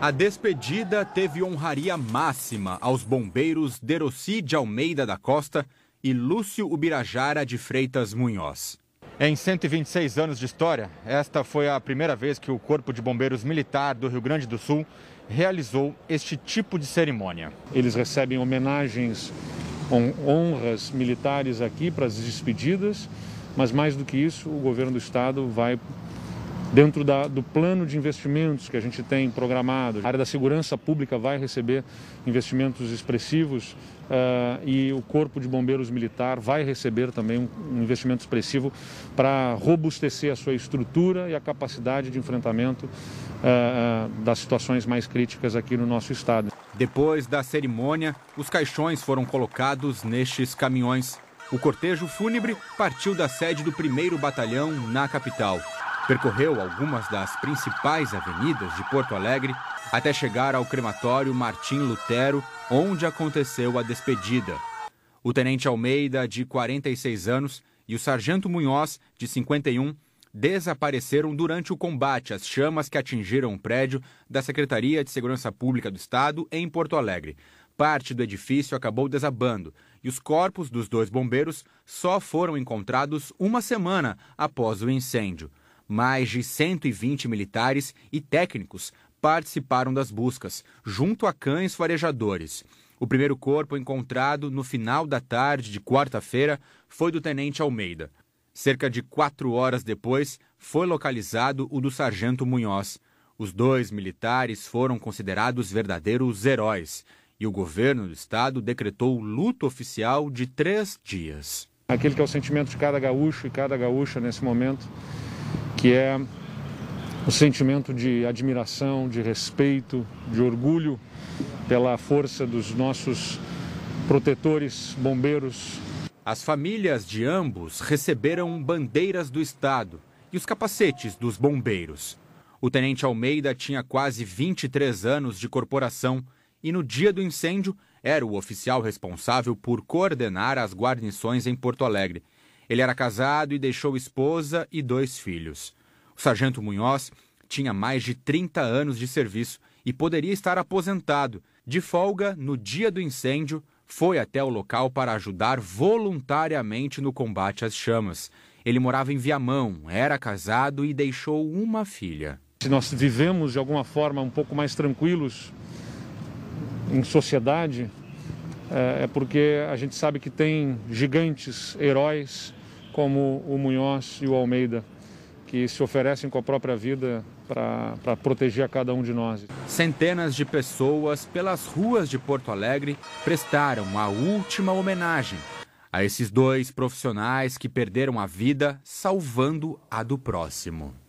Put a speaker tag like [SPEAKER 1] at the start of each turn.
[SPEAKER 1] A despedida teve honraria máxima aos bombeiros Derossi de Almeida da Costa e Lúcio Ubirajara de Freitas Munhoz. Em 126 anos de história, esta foi a primeira vez que o Corpo de Bombeiros Militar do Rio Grande do Sul
[SPEAKER 2] realizou este tipo de cerimônia. Eles recebem homenagens, honras militares aqui para as despedidas, mas mais do que isso, o governo do estado vai Dentro da, do plano de investimentos que a gente tem programado, a área da segurança pública vai receber investimentos expressivos uh, e o Corpo de Bombeiros Militar vai receber também um, um investimento expressivo para robustecer a sua estrutura e a capacidade de enfrentamento uh, das situações mais críticas aqui no nosso estado. Depois da cerimônia, os caixões foram colocados
[SPEAKER 1] nestes caminhões. O cortejo fúnebre partiu da sede do 1 Batalhão na capital. Percorreu algumas das principais avenidas de Porto Alegre até chegar ao crematório Martim Lutero, onde aconteceu a despedida. O tenente Almeida, de 46 anos, e o sargento Munhoz, de 51, desapareceram durante o combate às chamas que atingiram o prédio da Secretaria de Segurança Pública do Estado em Porto Alegre. Parte do edifício acabou desabando e os corpos dos dois bombeiros só foram encontrados uma semana após o incêndio. Mais de 120 militares e técnicos participaram das buscas, junto a cães farejadores. O primeiro corpo encontrado no final da tarde de quarta-feira foi do tenente Almeida. Cerca de quatro horas depois, foi localizado o do sargento Munhoz. Os dois militares foram considerados verdadeiros heróis e o governo do estado decretou luto oficial de três dias.
[SPEAKER 2] Aquele que é o sentimento de cada gaúcho e cada gaúcha nesse momento que é o sentimento de admiração, de respeito, de orgulho pela força dos nossos protetores,
[SPEAKER 1] bombeiros. As famílias de ambos receberam bandeiras do Estado e os capacetes dos bombeiros. O tenente Almeida tinha quase 23 anos de corporação e no dia do incêndio era o oficial responsável por coordenar as guarnições em Porto Alegre. Ele era casado e deixou esposa e dois filhos. O sargento Munhoz tinha mais de 30 anos de serviço e poderia estar aposentado. De folga, no dia do incêndio, foi até o local para ajudar voluntariamente no combate às chamas. Ele morava em Viamão, era casado e deixou uma filha.
[SPEAKER 2] Se nós vivemos de alguma forma um pouco mais tranquilos em sociedade, é, é porque a gente sabe que tem gigantes, heróis como o Munhoz e o Almeida, que se oferecem com a própria vida para proteger a cada um de nós. Centenas de pessoas pelas ruas de Porto Alegre prestaram a última
[SPEAKER 1] homenagem a esses dois profissionais que perderam a vida salvando a do próximo.